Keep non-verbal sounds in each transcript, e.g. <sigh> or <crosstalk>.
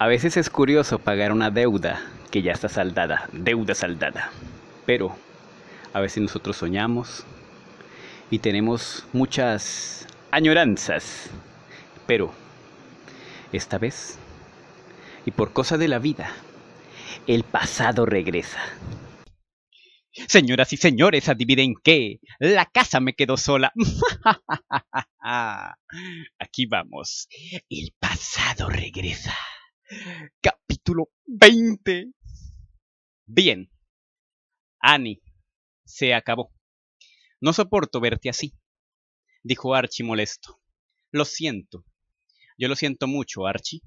A veces es curioso pagar una deuda que ya está saldada, deuda saldada. Pero a veces nosotros soñamos y tenemos muchas añoranzas. Pero esta vez, y por cosa de la vida, el pasado regresa. Señoras y señores, adivinen qué. La casa me quedó sola. <laughs> Aquí vamos. El pasado regresa. Capítulo 20. Bien. Annie, se acabó. No soporto verte así, dijo Archie molesto. Lo siento. Yo lo siento mucho, Archie.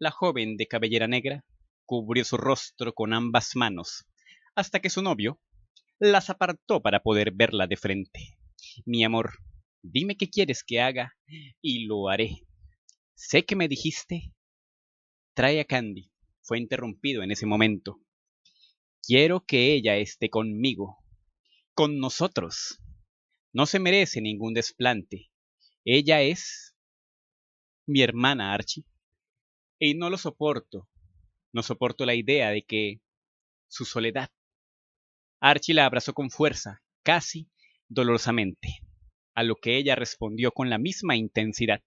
La joven de cabellera negra cubrió su rostro con ambas manos, hasta que su novio las apartó para poder verla de frente. Mi amor, dime qué quieres que haga y lo haré. Sé que me dijiste trae a Candy. Fue interrumpido en ese momento. Quiero que ella esté conmigo, con nosotros. No se merece ningún desplante. Ella es mi hermana Archie. Y no lo soporto. No soporto la idea de que su soledad. Archie la abrazó con fuerza, casi dolorosamente, a lo que ella respondió con la misma intensidad.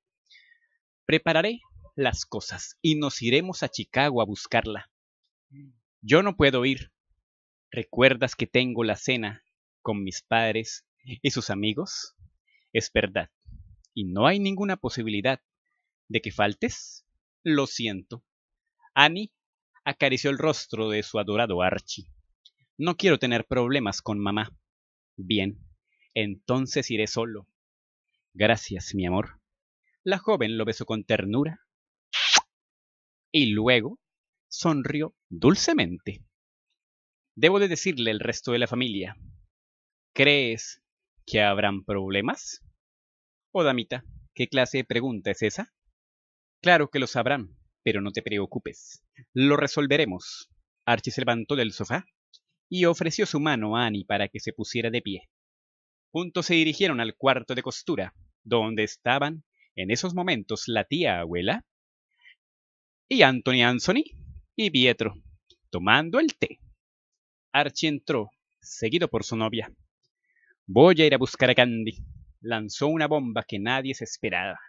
Prepararé las cosas y nos iremos a Chicago a buscarla. Mm. Yo no puedo ir. ¿Recuerdas que tengo la cena con mis padres y sus amigos? Es verdad. Y no hay ninguna posibilidad de que faltes. Lo siento. Annie acarició el rostro de su adorado Archie. No quiero tener problemas con mamá. Bien, entonces iré solo. Gracias, mi amor. La joven lo besó con ternura y luego sonrió dulcemente. Debo de decirle al resto de la familia, ¿crees que habrán problemas? Oh, damita, ¿qué clase de pregunta es esa? Claro que lo sabrán, pero no te preocupes. Lo resolveremos. Archie se levantó del sofá y ofreció su mano a Annie para que se pusiera de pie. Juntos se dirigieron al cuarto de costura, donde estaban, en esos momentos, la tía abuela, y Anthony Anthony y Pietro, tomando el té. Archie entró, seguido por su novia. Voy a ir a buscar a Candy. Lanzó una bomba que nadie se esperaba.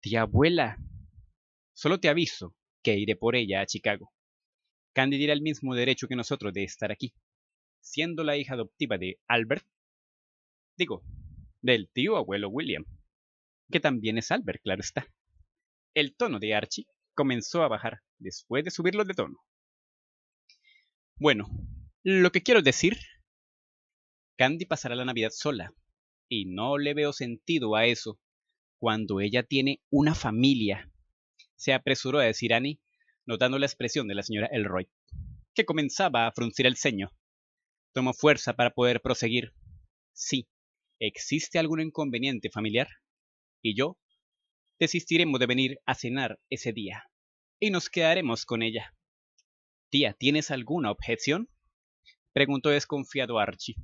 Tía abuela, solo te aviso que iré por ella a Chicago. Candy tiene el mismo derecho que nosotros de estar aquí, siendo la hija adoptiva de Albert, digo, del tío abuelo William, que también es Albert, claro está. El tono de Archie comenzó a bajar después de subirlo de tono. Bueno, lo que quiero decir, Candy pasará la Navidad sola, y no le veo sentido a eso cuando ella tiene una familia, se apresuró a decir Annie, notando la expresión de la señora Elroy, que comenzaba a fruncir el ceño. Tomó fuerza para poder proseguir. Sí, existe algún inconveniente familiar, y yo desistiremos de venir a cenar ese día y nos quedaremos con ella. Tía, ¿tienes alguna objeción? preguntó desconfiado Archie.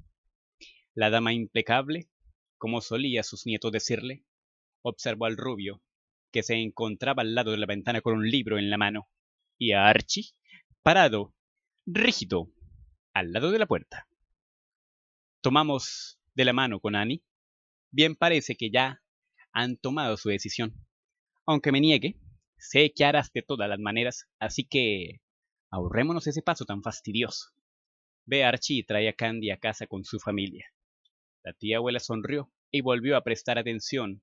La dama impecable, como solía sus nietos decirle, observó al rubio, que se encontraba al lado de la ventana con un libro en la mano, y a Archie, parado, rígido, al lado de la puerta. Tomamos de la mano con Annie. Bien parece que ya han tomado su decisión. Aunque me niegue, Sé que harás de todas las maneras, así que ahorrémonos ese paso tan fastidioso. Ve Archie y trae a Candy a casa con su familia. La tía abuela sonrió y volvió a prestar atención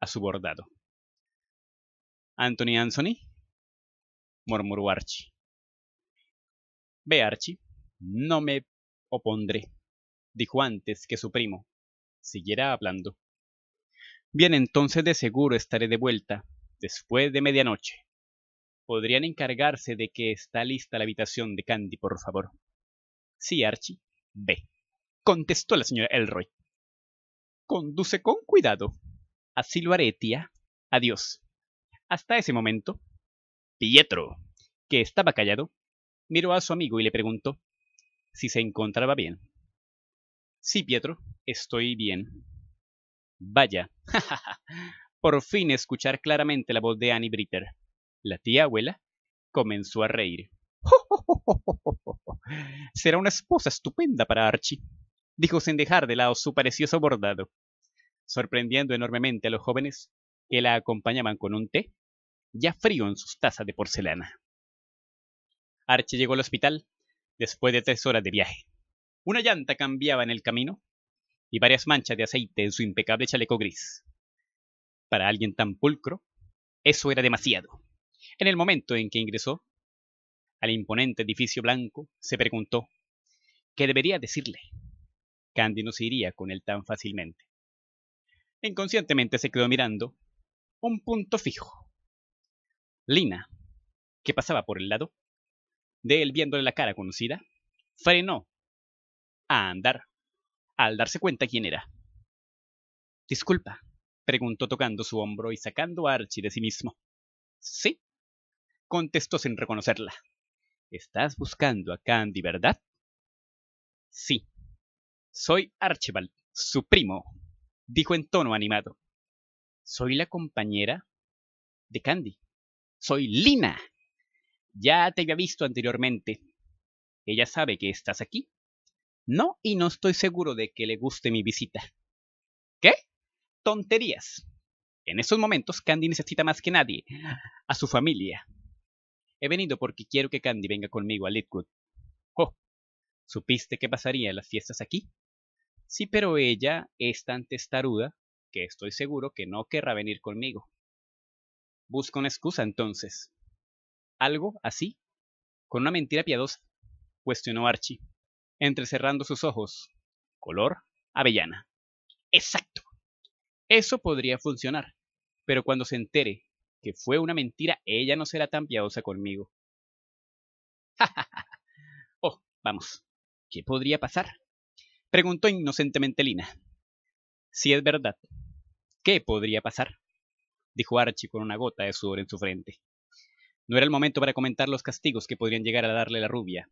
a su bordado. Anthony Anthony, murmuró Archie. Ve Archie, no me opondré, dijo antes que su primo siguiera hablando. Bien, entonces de seguro estaré de vuelta después de medianoche. ¿Podrían encargarse de que está lista la habitación de Candy, por favor? Sí, Archie. Ve. Contestó la señora Elroy. Conduce con cuidado. Así lo haré, tía. Adiós. Hasta ese momento, Pietro, que estaba callado, miró a su amigo y le preguntó si se encontraba bien. Sí, Pietro, estoy bien. Vaya, <laughs> por fin escuchar claramente la voz de Annie Britter. La tía abuela comenzó a reír. <laughs> Será una esposa estupenda para Archie, dijo sin dejar de lado su parecioso bordado, sorprendiendo enormemente a los jóvenes que la acompañaban con un té ya frío en sus tazas de porcelana. Archie llegó al hospital después de tres horas de viaje. Una llanta cambiaba en el camino y varias manchas de aceite en su impecable chaleco gris. Para alguien tan pulcro, eso era demasiado. En el momento en que ingresó al imponente edificio blanco, se preguntó, ¿qué debería decirle? Candy no se iría con él tan fácilmente. Inconscientemente se quedó mirando un punto fijo. Lina, que pasaba por el lado, de él viéndole la cara conocida, frenó a andar al darse cuenta quién era. Disculpa, preguntó tocando su hombro y sacando a Archie de sí mismo. Sí, contestó sin reconocerla. Estás buscando a Candy, ¿verdad? Sí. Soy Archibald, su primo, dijo en tono animado. Soy la compañera de Candy. Soy Lina. Ya te había visto anteriormente. Ella sabe que estás aquí. No, y no estoy seguro de que le guste mi visita. ¿Qué? tonterías. En estos momentos, Candy necesita más que nadie a su familia. He venido porque quiero que Candy venga conmigo a Litwood. Oh, ¿supiste qué pasaría en las fiestas aquí? Sí, pero ella es tan testaruda que estoy seguro que no querrá venir conmigo. Busca una excusa entonces. ¿Algo así? ¿Con una mentira piadosa? cuestionó Archie, entrecerrando sus ojos. Color avellana. Exacto. Eso podría funcionar, pero cuando se entere que fue una mentira, ella no será tan piadosa conmigo. <laughs> oh, vamos. ¿Qué podría pasar? Preguntó inocentemente Lina. Si es verdad, ¿qué podría pasar? Dijo Archie con una gota de sudor en su frente. No era el momento para comentar los castigos que podrían llegar a darle la rubia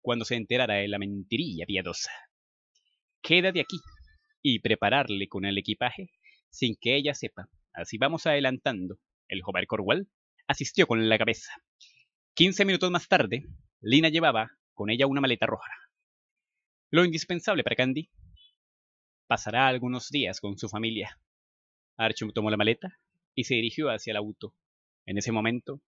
cuando se enterara de la mentirilla piadosa. Queda de aquí y prepararle con el equipaje sin que ella sepa. Así vamos adelantando. El joven Corwell asistió con la cabeza. Quince minutos más tarde, Lina llevaba con ella una maleta roja. Lo indispensable para Candy. Pasará algunos días con su familia. Archum tomó la maleta y se dirigió hacia el auto. En ese momento,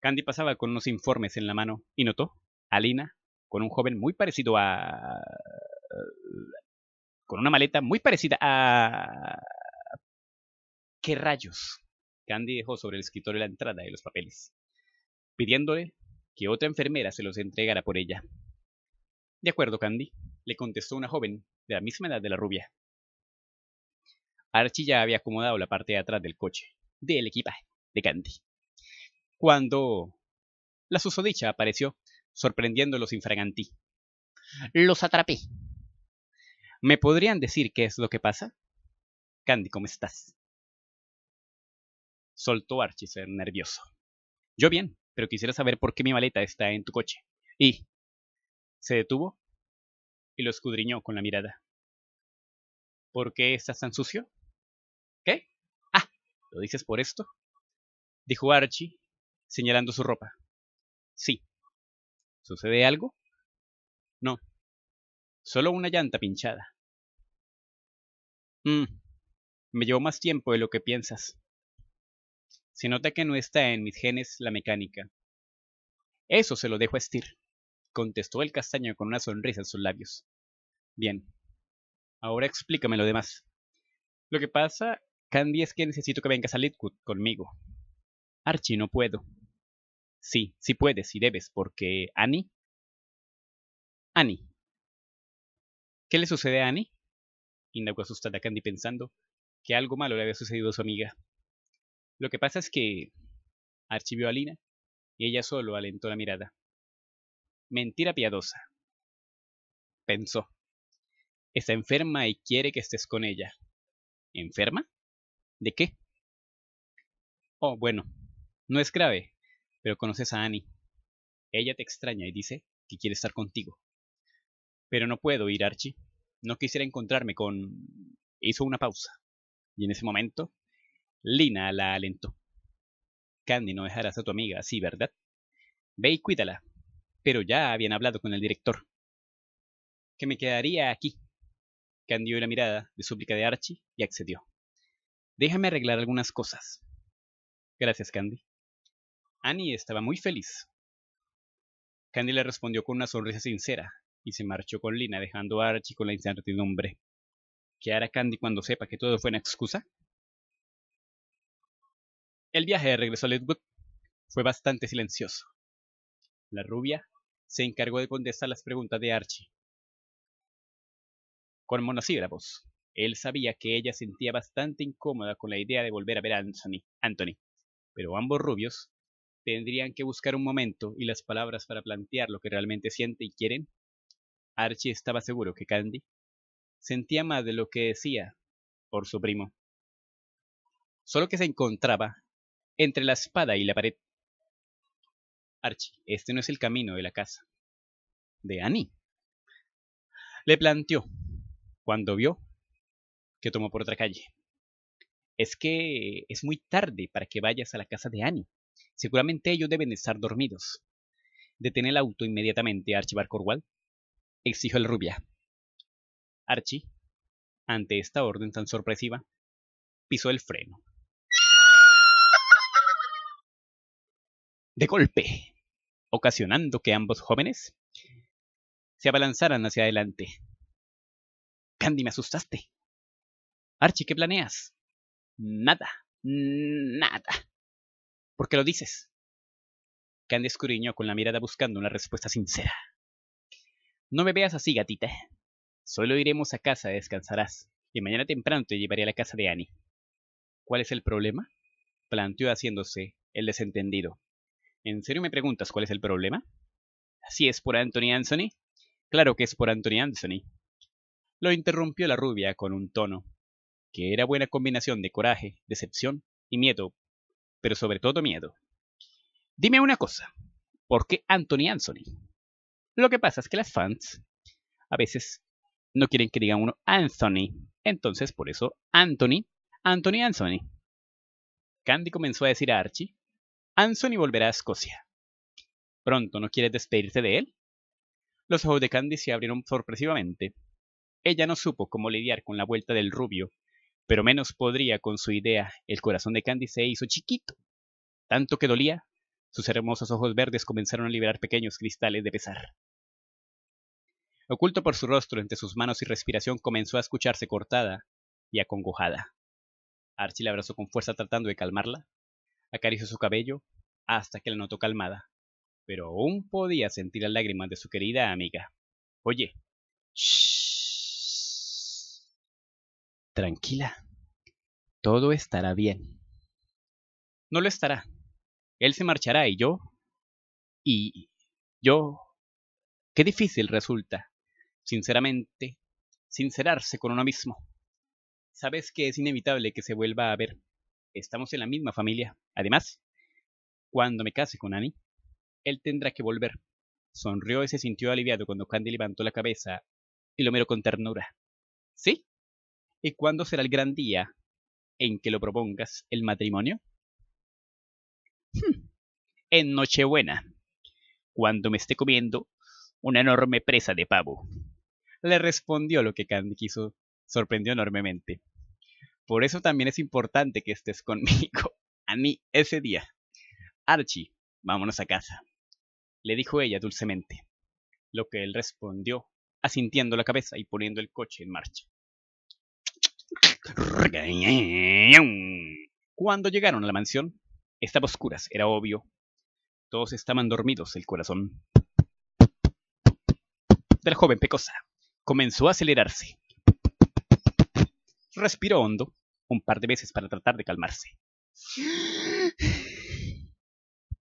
Candy pasaba con unos informes en la mano y notó a Lina con un joven muy parecido a... con una maleta muy parecida a... ¿Qué rayos? Candy dejó sobre el escritorio la entrada de los papeles, pidiéndole que otra enfermera se los entregara por ella. De acuerdo, Candy, le contestó una joven de la misma edad de la rubia. Archie ya había acomodado la parte de atrás del coche, del equipaje de Candy. Cuando la susodicha apareció, sorprendiéndolos infragantí. Los atrapé. ¿Me podrían decir qué es lo que pasa? Candy, ¿cómo estás? soltó Archie nervioso. Yo bien, pero quisiera saber por qué mi maleta está en tu coche. Y... Se detuvo y lo escudriñó con la mirada. ¿Por qué estás tan sucio? ¿Qué? Ah, ¿lo dices por esto? Dijo Archie, señalando su ropa. Sí. ¿Sucede algo? No. Solo una llanta pinchada. Mmm, Me llevó más tiempo de lo que piensas. Se nota que no está en mis genes la mecánica. Eso se lo dejo a Stir, contestó el castaño con una sonrisa en sus labios. Bien. Ahora explícame lo demás. Lo que pasa, Candy, es que necesito que vengas a Lidwood conmigo. Archie, no puedo. Sí, sí puedes y debes, porque Annie... Annie. ¿Qué le sucede a Annie? Indagó asustada Candy pensando que algo malo le había sucedido a su amiga. Lo que pasa es que vio a Lina y ella solo alentó la mirada. Mentira piadosa, pensó. Está enferma y quiere que estés con ella. ¿Enferma? ¿De qué? Oh, bueno, no es grave, pero conoces a Annie. Ella te extraña y dice que quiere estar contigo. Pero no puedo ir, Archie. No quisiera encontrarme con... Hizo una pausa. Y en ese momento Lina la alentó. Candy no dejarás a tu amiga así, ¿verdad? Ve y cuídala. Pero ya habían hablado con el director. Que me quedaría aquí. Candy dio la mirada de súplica de Archie y accedió. Déjame arreglar algunas cosas. Gracias, Candy. Annie estaba muy feliz. Candy le respondió con una sonrisa sincera y se marchó con Lina, dejando a Archie con la incertidumbre. ¿Qué hará Candy cuando sepa que todo fue una excusa? El viaje de regreso a Ledwood fue bastante silencioso. La rubia se encargó de contestar las preguntas de Archie. Con monosílabos, él sabía que ella sentía bastante incómoda con la idea de volver a ver a Anthony, Anthony, pero ambos rubios tendrían que buscar un momento y las palabras para plantear lo que realmente siente y quieren. Archie estaba seguro que Candy sentía más de lo que decía por su primo. Solo que se encontraba entre la espada y la pared. Archie, este no es el camino de la casa. De Annie. Le planteó, cuando vio que tomó por otra calle. Es que es muy tarde para que vayas a la casa de Annie. Seguramente ellos deben estar dormidos. Detén el auto inmediatamente, Archie Corwal. Exigió el rubia. Archie, ante esta orden tan sorpresiva, pisó el freno. de golpe, ocasionando que ambos jóvenes se abalanzaran hacia adelante. Candy, me asustaste. Archie, ¿qué planeas? Nada, nada. ¿Por qué lo dices? Candy escuriñó con la mirada buscando una respuesta sincera. No me veas así, gatita. Solo iremos a casa, descansarás, y mañana temprano te llevaré a la casa de Annie. ¿Cuál es el problema? planteó haciéndose el desentendido. ¿En serio me preguntas cuál es el problema? ¿Así es por Anthony Anthony? Claro que es por Anthony Anthony. Lo interrumpió la rubia con un tono, que era buena combinación de coraje, decepción y miedo, pero sobre todo miedo. Dime una cosa, ¿por qué Anthony Anthony? Lo que pasa es que las fans a veces no quieren que diga uno Anthony, entonces por eso Anthony, Anthony Anthony. Candy comenzó a decir a Archie y volverá a Escocia. ¿Pronto no quieres despedirte de él? Los ojos de Candy se abrieron sorpresivamente. Ella no supo cómo lidiar con la vuelta del rubio, pero menos podría con su idea. El corazón de Candy se hizo chiquito. Tanto que dolía, sus hermosos ojos verdes comenzaron a liberar pequeños cristales de pesar. Oculto por su rostro entre sus manos y respiración, comenzó a escucharse cortada y acongojada. Archie la abrazó con fuerza tratando de calmarla, Acarició su cabello hasta que la notó calmada, pero aún podía sentir las lágrimas de su querida amiga. Oye, shh, tranquila, todo estará bien. No lo estará. Él se marchará y yo... Y yo... Qué difícil resulta, sinceramente, sincerarse con uno mismo. Sabes que es inevitable que se vuelva a ver estamos en la misma familia. Además, cuando me case con Annie, él tendrá que volver. Sonrió y se sintió aliviado cuando Candy levantó la cabeza y lo miró con ternura. ¿Sí? ¿Y cuándo será el gran día en que lo propongas el matrimonio? Hmm. En Nochebuena, cuando me esté comiendo una enorme presa de pavo. Le respondió lo que Candy quiso. Sorprendió enormemente. Por eso también es importante que estés conmigo, <laughs> a mí, ese día. Archie, vámonos a casa, le dijo ella dulcemente, lo que él respondió, asintiendo la cabeza y poniendo el coche en marcha. Cuando llegaron a la mansión, estaba oscuras, era obvio. Todos estaban dormidos, el corazón del joven Pecosa comenzó a acelerarse respiró hondo un par de veces para tratar de calmarse.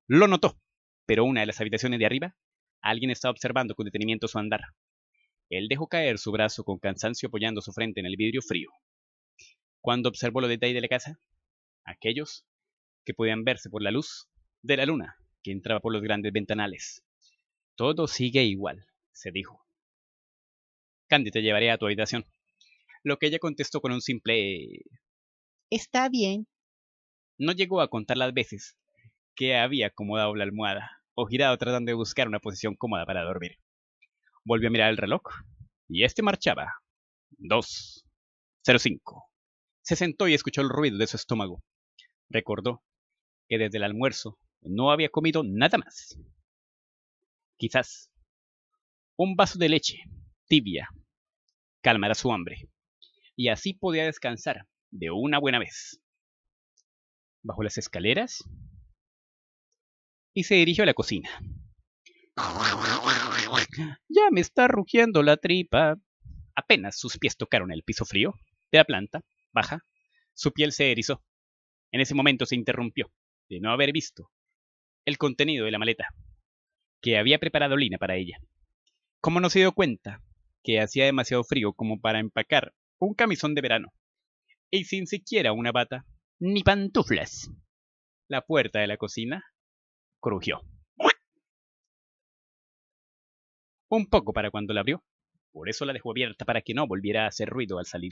Lo notó, pero una de las habitaciones de arriba, alguien estaba observando con detenimiento su andar. Él dejó caer su brazo con cansancio apoyando su frente en el vidrio frío. Cuando observó los detalles de la casa, aquellos que podían verse por la luz de la luna que entraba por los grandes ventanales. Todo sigue igual, se dijo. Candy, te llevaré a tu habitación lo que ella contestó con un simple Está bien. No llegó a contar las veces que había acomodado la almohada o girado tratando de buscar una posición cómoda para dormir. Volvió a mirar el reloj y este marchaba. Dos. Cero cinco. Se sentó y escuchó el ruido de su estómago. Recordó que desde el almuerzo no había comido nada más. Quizás un vaso de leche tibia calmará su hambre y así podía descansar de una buena vez. Bajo las escaleras y se dirigió a la cocina. Ya me está rugiendo la tripa. Apenas sus pies tocaron el piso frío de la planta baja, su piel se erizó. En ese momento se interrumpió, de no haber visto el contenido de la maleta que había preparado Lina para ella. Como no se dio cuenta que hacía demasiado frío como para empacar un camisón de verano, y sin siquiera una bata, ni pantuflas. La puerta de la cocina crujió. Un poco para cuando la abrió, por eso la dejó abierta para que no volviera a hacer ruido al salir.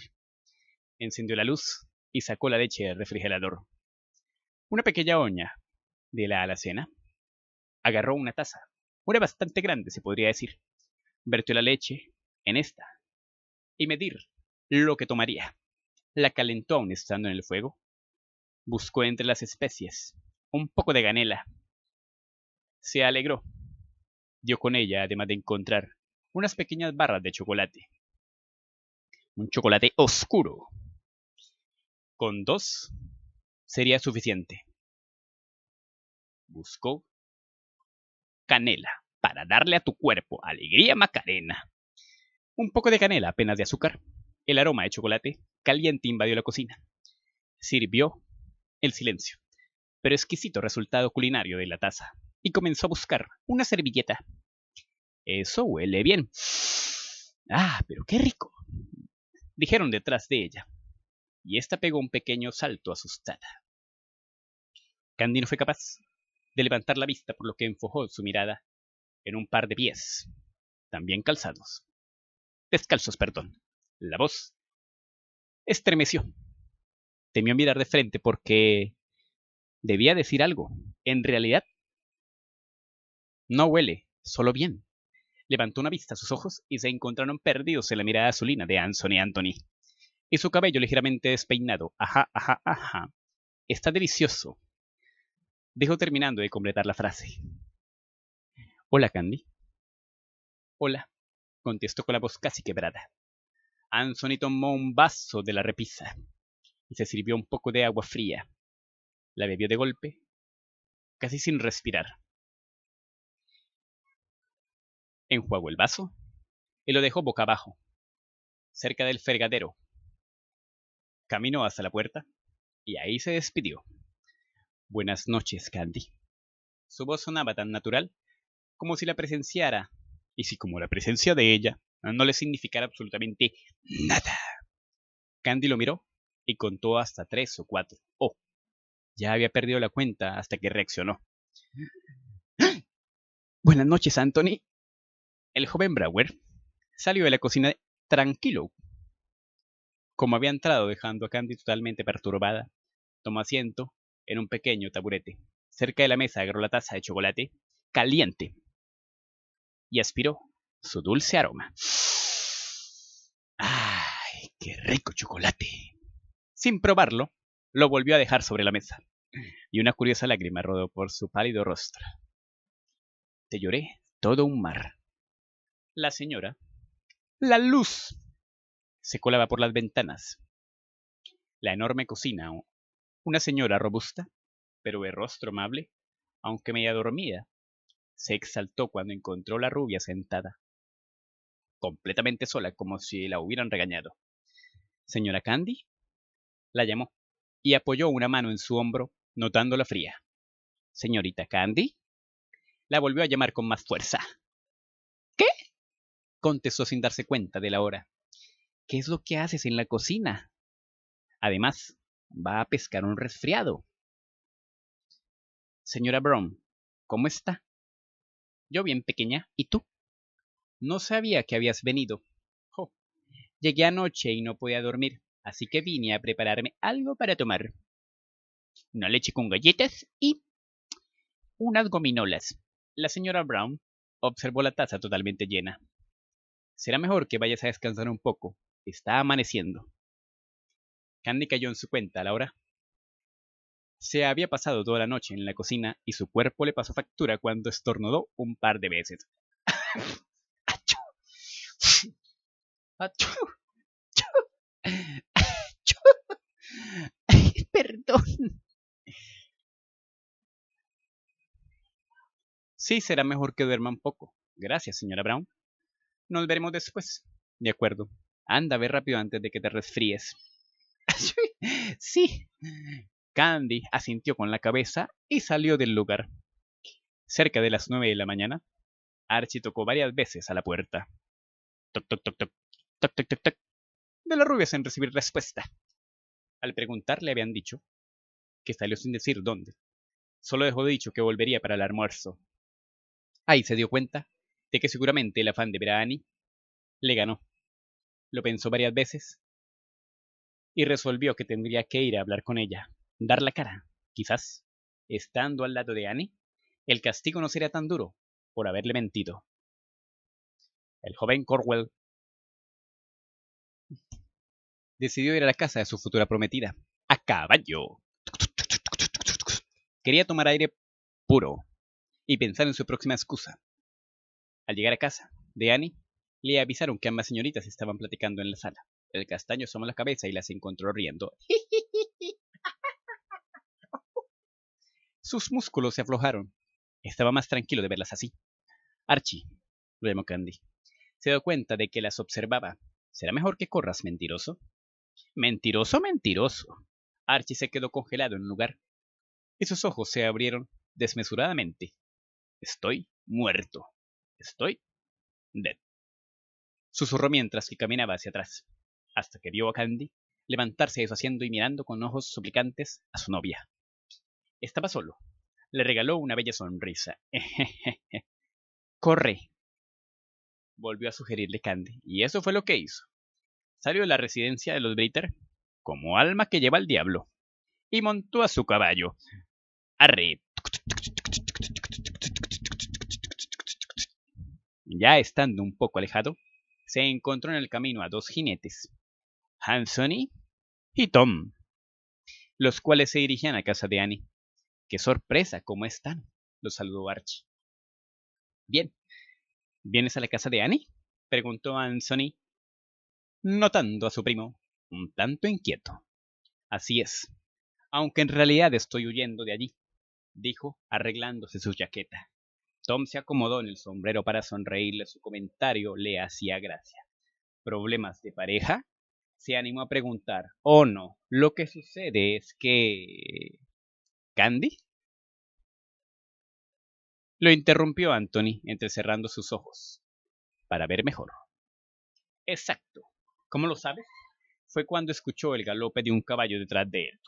Encendió la luz y sacó la leche del refrigerador. Una pequeña oña de la alacena agarró una taza, una bastante grande se podría decir, vertió la leche en esta y medir lo que tomaría. La calentó aún estando en el fuego. Buscó entre las especies un poco de canela. Se alegró. Dio con ella, además de encontrar unas pequeñas barras de chocolate. Un chocolate oscuro. Con dos sería suficiente. Buscó canela para darle a tu cuerpo alegría macarena. Un poco de canela apenas de azúcar el aroma de chocolate caliente invadió la cocina. Sirvió el silencio, pero exquisito resultado culinario de la taza, y comenzó a buscar una servilleta. Eso huele bien. Ah, pero qué rico. Dijeron detrás de ella, y esta pegó un pequeño salto asustada. Candy no fue capaz de levantar la vista, por lo que enfojó su mirada en un par de pies, también calzados. Descalzos, perdón. La voz estremeció. Temió mirar de frente porque debía decir algo. En realidad, no huele, solo bien. Levantó una vista a sus ojos y se encontraron perdidos en la mirada azulina de Anthony Anthony. Y su cabello ligeramente despeinado. Ajá, ajá, ajá. Está delicioso. Dejó terminando de completar la frase. Hola, Candy. Hola, contestó con la voz casi quebrada. Anthony tomó un vaso de la repisa y se sirvió un poco de agua fría. La bebió de golpe, casi sin respirar. Enjuagó el vaso y lo dejó boca abajo, cerca del fregadero. Caminó hasta la puerta y ahí se despidió. Buenas noches, Candy. Su voz sonaba tan natural como si la presenciara, y si como la presencia de ella no le significara absolutamente nada. Candy lo miró y contó hasta tres o cuatro. Oh, ya había perdido la cuenta hasta que reaccionó. <gasps> Buenas noches, Anthony. El joven Brower salió de la cocina tranquilo. Como había entrado dejando a Candy totalmente perturbada, tomó asiento en un pequeño taburete. Cerca de la mesa agarró la taza de chocolate caliente y aspiró su dulce aroma. ¡Ay, qué rico chocolate! Sin probarlo, lo volvió a dejar sobre la mesa, y una curiosa lágrima rodó por su pálido rostro. Te lloré todo un mar. La señora, la luz, se colaba por las ventanas. La enorme cocina, una señora robusta, pero de rostro amable, aunque media dormida, se exaltó cuando encontró la rubia sentada, completamente sola, como si la hubieran regañado. Señora Candy la llamó y apoyó una mano en su hombro, notándola fría. Señorita Candy la volvió a llamar con más fuerza. ¿Qué? contestó sin darse cuenta de la hora. ¿Qué es lo que haces en la cocina? Además, va a pescar un resfriado. Señora Brown, ¿cómo está? Yo bien pequeña, ¿y tú? No sabía que habías venido. Oh. Llegué anoche y no podía dormir, así que vine a prepararme algo para tomar. Una leche con galletas y unas gominolas. La señora Brown observó la taza totalmente llena. Será mejor que vayas a descansar un poco. Está amaneciendo. Candy cayó en su cuenta a la hora. Se había pasado toda la noche en la cocina y su cuerpo le pasó factura cuando estornudó un par de veces. <laughs> <laughs> Ah, <laughs> perdón. Sí, será mejor que duerma un poco. Gracias, señora Brown. Nos veremos después. De acuerdo. Anda, ve rápido antes de que te resfríes. <laughs> sí. Candy asintió con la cabeza y salió del lugar. Cerca de las nueve de la mañana, Archie tocó varias veces a la puerta. De la rubia sin recibir respuesta. Al preguntar le habían dicho que salió sin decir dónde. Solo dejó dicho que volvería para el almuerzo. Ahí se dio cuenta de que seguramente el afán de ver a Annie le ganó. Lo pensó varias veces y resolvió que tendría que ir a hablar con ella, dar la cara, quizás. Estando al lado de Annie, el castigo no sería tan duro por haberle mentido el joven Corwell decidió ir a la casa de su futura prometida, a caballo. Quería tomar aire puro y pensar en su próxima excusa. Al llegar a casa de Annie, le avisaron que ambas señoritas estaban platicando en la sala. El castaño asomó la cabeza y las encontró riendo. Sus músculos se aflojaron. Estaba más tranquilo de verlas así. Archie, lo llamó Candy, se dio cuenta de que las observaba. ¿Será mejor que corras, mentiroso? Mentiroso, mentiroso. Archie se quedó congelado en un lugar. Y sus ojos se abrieron desmesuradamente. Estoy muerto. Estoy dead. Susurró mientras que caminaba hacia atrás, hasta que vio a Candy levantarse deshaciendo y mirando con ojos suplicantes a su novia. Estaba solo. Le regaló una bella sonrisa. <laughs> Corre, volvió a sugerirle Candy, y eso fue lo que hizo. Salió de la residencia de los Briter, como alma que lleva al diablo, y montó a su caballo. Arre. Ya estando un poco alejado, se encontró en el camino a dos jinetes, Hansony y Tom, los cuales se dirigían a casa de Annie. ¡Qué sorpresa! ¿Cómo están? Los saludó Archie. Bien, ¿Vienes a la casa de Annie? preguntó Anthony, notando a su primo, un tanto inquieto. Así es, aunque en realidad estoy huyendo de allí, dijo, arreglándose su chaqueta. Tom se acomodó en el sombrero para sonreírle su comentario, le hacía gracia. ¿Problemas de pareja? Se animó a preguntar. Oh, no, lo que sucede es que... ¿Candy? Lo interrumpió Anthony, entrecerrando sus ojos, para ver mejor. Exacto. ¿Cómo lo sabes? Fue cuando escuchó el galope de un caballo detrás de él.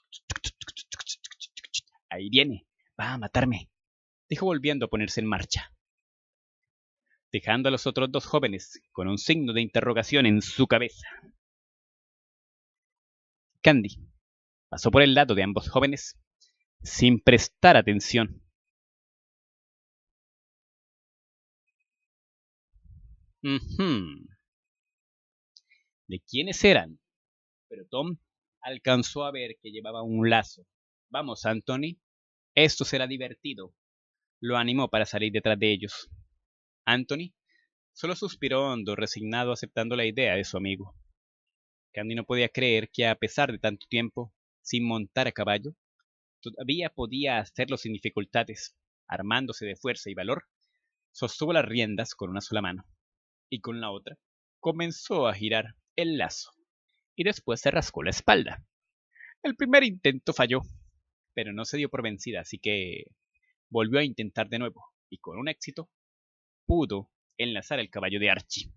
Ahí viene. Va a matarme. Dijo volviendo a ponerse en marcha. Dejando a los otros dos jóvenes con un signo de interrogación en su cabeza. Candy pasó por el lado de ambos jóvenes sin prestar atención De quiénes eran, pero Tom alcanzó a ver que llevaba un lazo. Vamos, Anthony, esto será divertido. Lo animó para salir detrás de ellos. Anthony solo suspiró hondo, resignado, aceptando la idea de su amigo. Candy no podía creer que, a pesar de tanto tiempo sin montar a caballo, todavía podía hacerlo sin dificultades. Armándose de fuerza y valor, sostuvo las riendas con una sola mano y con la otra comenzó a girar el lazo y después se rascó la espalda. El primer intento falló, pero no se dio por vencida, así que volvió a intentar de nuevo y con un éxito pudo enlazar el caballo de Archie,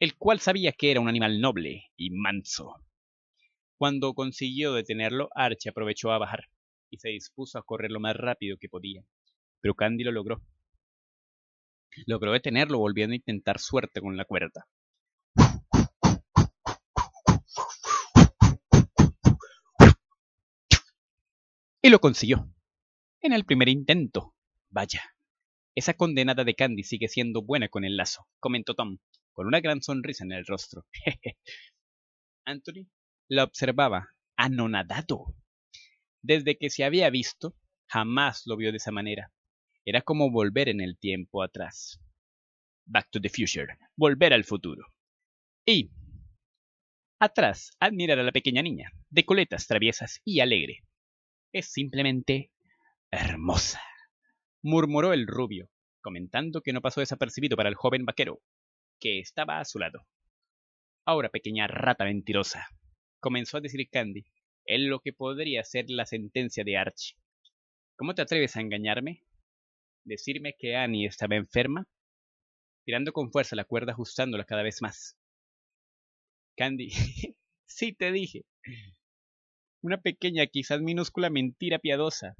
el cual sabía que era un animal noble y manso. Cuando consiguió detenerlo, Archie aprovechó a bajar y se dispuso a correr lo más rápido que podía, pero Candy lo logró Logró detenerlo volviendo a intentar suerte con la cuerda. Y lo consiguió. En el primer intento. Vaya. Esa condenada de Candy sigue siendo buena con el lazo, comentó Tom, con una gran sonrisa en el rostro. <laughs> Anthony la observaba, anonadado. Desde que se había visto, jamás lo vio de esa manera. Era como volver en el tiempo atrás. Back to the Future, volver al futuro. Y atrás admirar a la pequeña niña, de coletas traviesas y alegre. Es simplemente hermosa, murmuró el rubio, comentando que no pasó desapercibido para el joven vaquero, que estaba a su lado. Ahora, pequeña rata mentirosa, comenzó a decir Candy, en lo que podría ser la sentencia de Archie. ¿Cómo te atreves a engañarme? decirme que Annie estaba enferma, tirando con fuerza la cuerda ajustándola cada vez más. Candy, <laughs> sí te dije. Una pequeña, quizás minúscula mentira piadosa.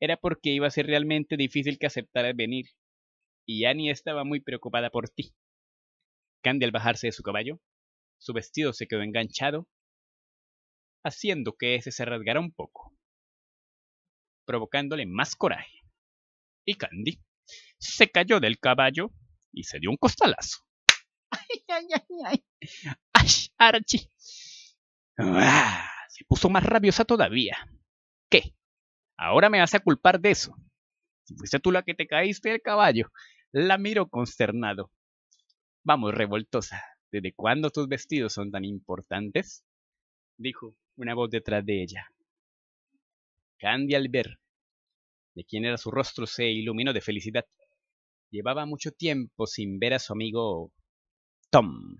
Era porque iba a ser realmente difícil que aceptara venir. Y Annie estaba muy preocupada por ti. Candy al bajarse de su caballo, su vestido se quedó enganchado, haciendo que ese se rasgara un poco, provocándole más coraje y Candy, se cayó del caballo y se dio un costalazo. ¡Ay, ay, ay, ay! ¡Ay, Archie! Ah, se puso más rabiosa todavía. ¿Qué? Ahora me vas a culpar de eso. Si fuiste tú la que te caíste del caballo, la miro consternado. Vamos, revoltosa, ¿desde cuándo tus vestidos son tan importantes? dijo una voz detrás de ella. Candy al ver de quien era su rostro se iluminó de felicidad. Llevaba mucho tiempo sin ver a su amigo Tom.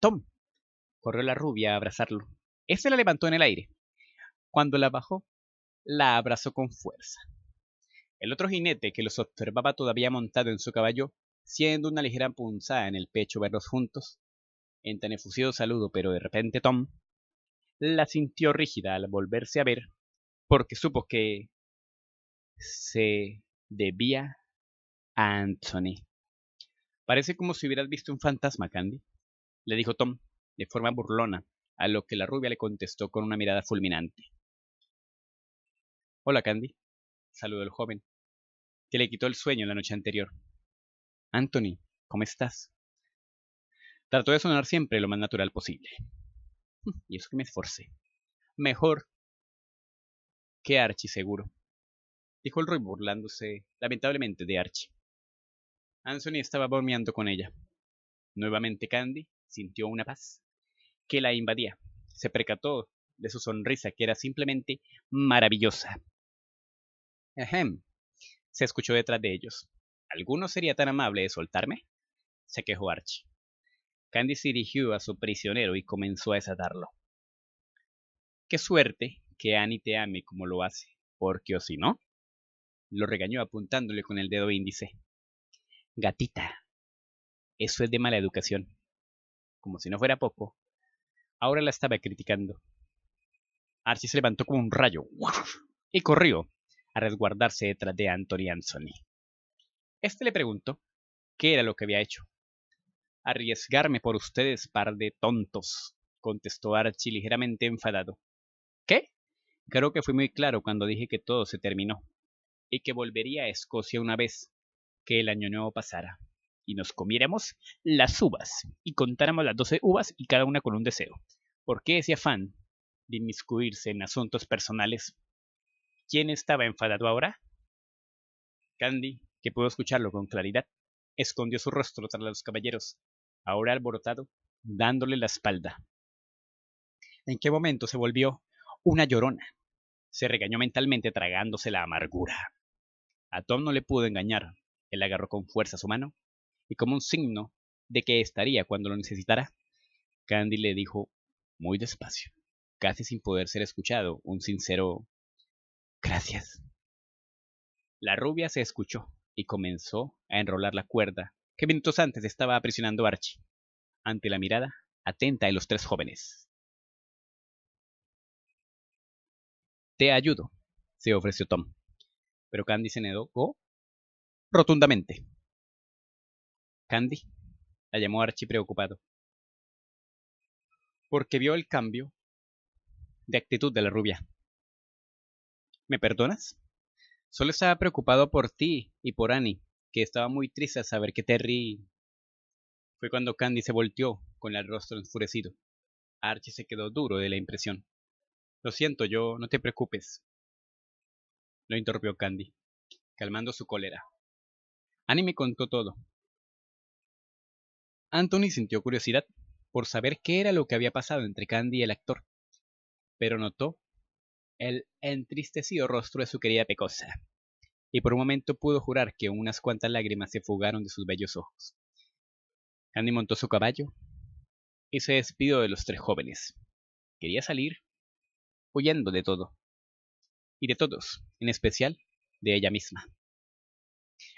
Tom. Corrió la rubia a abrazarlo. Este la levantó en el aire. Cuando la bajó, la abrazó con fuerza. El otro jinete que los observaba todavía montado en su caballo, siendo una ligera punzada en el pecho verlos juntos, en tan efusivo saludo, pero de repente Tom la sintió rígida al volverse a ver, porque supo que se debía a Anthony. Parece como si hubieras visto un fantasma, Candy, le dijo Tom, de forma burlona, a lo que la rubia le contestó con una mirada fulminante. Hola, Candy, saludó el joven, que le quitó el sueño la noche anterior. Anthony, ¿cómo estás? Trató de sonar siempre lo más natural posible. Y eso que me esforcé. Mejor que Archie, seguro dijo el Roy burlándose lamentablemente de Archie. Anthony estaba bromeando con ella. Nuevamente Candy sintió una paz que la invadía. Se percató de su sonrisa que era simplemente maravillosa. Ejem, se escuchó detrás de ellos. ¿Alguno sería tan amable de soltarme? se quejó Archie. Candy se dirigió a su prisionero y comenzó a desatarlo. Qué suerte que Annie te ame como lo hace, porque o si no, lo regañó apuntándole con el dedo índice. Gatita, eso es de mala educación. Como si no fuera poco, ahora la estaba criticando. Archie se levantó como un rayo y corrió a resguardarse detrás de Anthony Anthony. Este le preguntó qué era lo que había hecho. Arriesgarme por ustedes, par de tontos, contestó Archie ligeramente enfadado. ¿Qué? Creo que fui muy claro cuando dije que todo se terminó y que volvería a Escocia una vez que el año nuevo pasara y nos comiéramos las uvas y contáramos las doce uvas y cada una con un deseo. ¿Por qué ese afán de inmiscuirse en asuntos personales? ¿Quién estaba enfadado ahora? Candy, que pudo escucharlo con claridad, escondió su rostro tras los caballeros, ahora alborotado, dándole la espalda. ¿En qué momento se volvió una llorona? Se regañó mentalmente tragándose la amargura. A Tom no le pudo engañar. Él agarró con fuerza su mano y como un signo de que estaría cuando lo necesitara, Candy le dijo muy despacio, casi sin poder ser escuchado, un sincero gracias. La rubia se escuchó y comenzó a enrolar la cuerda que minutos antes estaba aprisionando Archie, ante la mirada atenta de los tres jóvenes. Te ayudo, se ofreció Tom. Pero Candy se negó rotundamente. Candy la llamó Archie preocupado. Porque vio el cambio de actitud de la rubia. ¿Me perdonas? Solo estaba preocupado por ti y por Annie, que estaba muy triste al saber que Terry... Fue cuando Candy se volteó con el rostro enfurecido. Archie se quedó duro de la impresión. Lo siento, yo no te preocupes lo interrumpió Candy, calmando su cólera. Annie me contó todo. Anthony sintió curiosidad por saber qué era lo que había pasado entre Candy y el actor, pero notó el entristecido rostro de su querida Pecosa, y por un momento pudo jurar que unas cuantas lágrimas se fugaron de sus bellos ojos. Candy montó su caballo y se despidió de los tres jóvenes. Quería salir, huyendo de todo, y de todos, en especial de ella misma.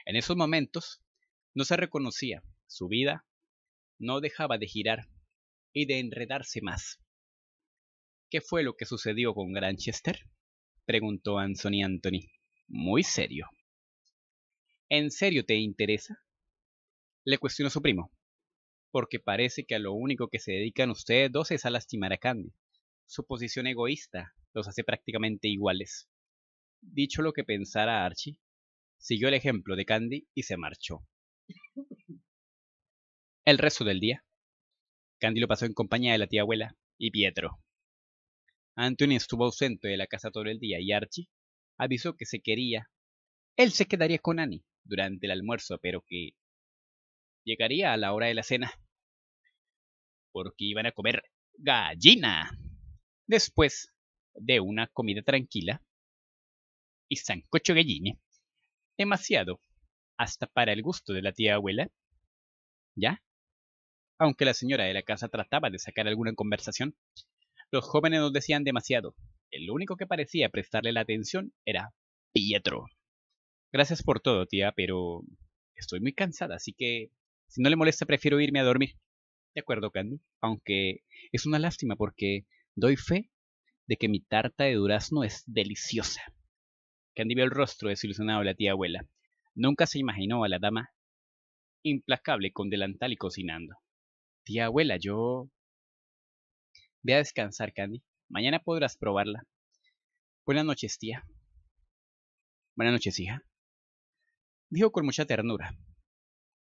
En esos momentos no se reconocía, su vida no dejaba de girar y de enredarse más. ¿Qué fue lo que sucedió con Granchester? preguntó Anthony Anthony, muy serio. ¿En serio te interesa? le cuestionó su primo, porque parece que a lo único que se dedican ustedes dos es a lastimar a Candy. Su posición egoísta los hace prácticamente iguales dicho lo que pensara Archie, siguió el ejemplo de Candy y se marchó. El resto del día, Candy lo pasó en compañía de la tía abuela y Pietro. Anthony estuvo ausente de la casa todo el día y Archie avisó que se quería. Él se quedaría con Annie durante el almuerzo, pero que llegaría a la hora de la cena. Porque iban a comer gallina. Después de una comida tranquila, y sancocho gallina. Demasiado, hasta para el gusto de la tía abuela. ¿Ya? Aunque la señora de la casa trataba de sacar alguna conversación, los jóvenes nos decían demasiado. El único que parecía prestarle la atención era Pietro. Gracias por todo, tía, pero estoy muy cansada, así que si no le molesta prefiero irme a dormir. De acuerdo, Candy, aunque es una lástima porque doy fe de que mi tarta de durazno es deliciosa. Candy vio el rostro desilusionado de la tía abuela. Nunca se imaginó a la dama implacable con delantal y cocinando. Tía abuela, yo... Ve a descansar, Candy. Mañana podrás probarla. Buenas noches, tía. Buenas noches, hija. Dijo con mucha ternura.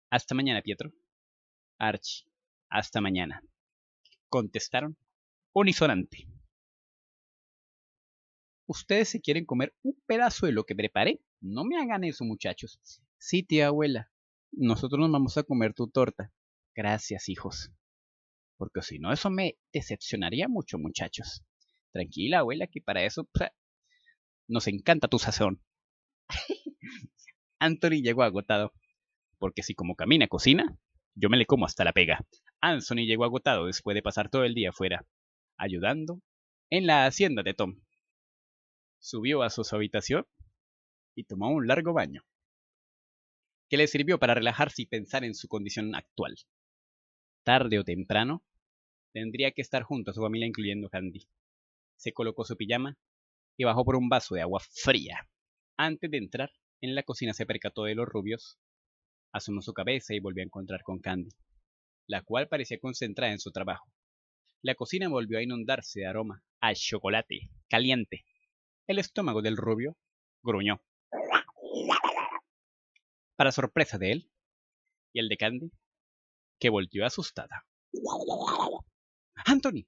Hasta mañana, Pietro. Archie, hasta mañana. Contestaron unisonante ustedes se quieren comer un pedazo de lo que preparé, no me hagan eso muchachos. Sí, tía abuela, nosotros nos vamos a comer tu torta. Gracias, hijos. Porque si no, eso me decepcionaría mucho, muchachos. Tranquila, abuela, que para eso nos encanta tu sazón. <laughs> Anthony llegó agotado, porque si como camina cocina, yo me le como hasta la pega. Anthony llegó agotado después de pasar todo el día afuera, ayudando en la hacienda de Tom subió a su habitación y tomó un largo baño, que le sirvió para relajarse y pensar en su condición actual. Tarde o temprano, tendría que estar junto a su familia, incluyendo Candy. Se colocó su pijama y bajó por un vaso de agua fría. Antes de entrar en la cocina se percató de los rubios, asomó su cabeza y volvió a encontrar con Candy, la cual parecía concentrada en su trabajo. La cocina volvió a inundarse de aroma a chocolate caliente el estómago del rubio gruñó. Para sorpresa de él y el de Candy, que volvió asustada. ¡Anthony!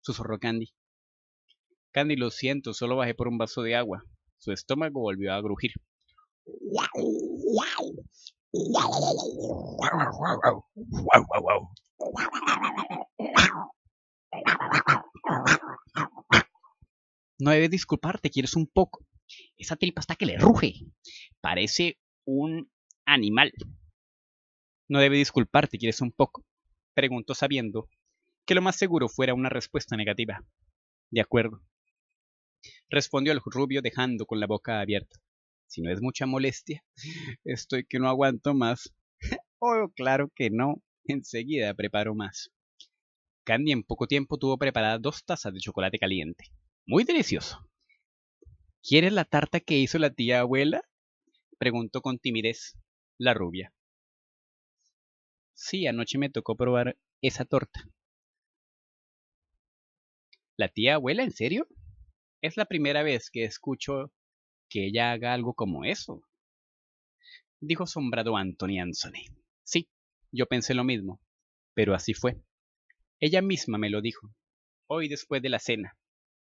susurró Candy. Candy, lo siento, solo bajé por un vaso de agua. Su estómago volvió a grujir. No debes disculparte, quieres un poco. Esa tripa está que le ruge. Parece un animal. No debes disculparte, quieres un poco. Preguntó sabiendo que lo más seguro fuera una respuesta negativa. De acuerdo. Respondió el rubio dejando con la boca abierta. Si no es mucha molestia, estoy que no aguanto más. <laughs> oh, claro que no. Enseguida preparo más. Candy en poco tiempo tuvo preparadas dos tazas de chocolate caliente, muy delicioso. ¿Quieres la tarta que hizo la tía abuela? Preguntó con timidez la rubia. Sí, anoche me tocó probar esa torta. ¿La tía abuela, en serio? Es la primera vez que escucho que ella haga algo como eso. Dijo asombrado Anthony Anthony. Sí, yo pensé lo mismo, pero así fue. Ella misma me lo dijo, hoy después de la cena.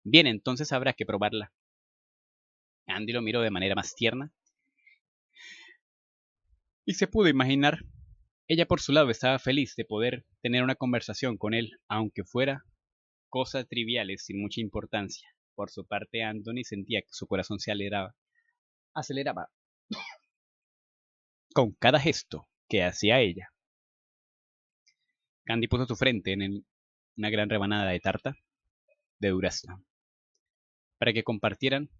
Bien, entonces habrá que probarla. Andy lo miró de manera más tierna. Y se pudo imaginar. Ella por su lado estaba feliz de poder tener una conversación con él, aunque fuera cosas triviales sin mucha importancia. Por su parte, Anthony sentía que su corazón se aceleraba. Aceleraba. con cada gesto que hacía ella. Candy puso su frente en una gran rebanada de tarta de durazno para que compartieran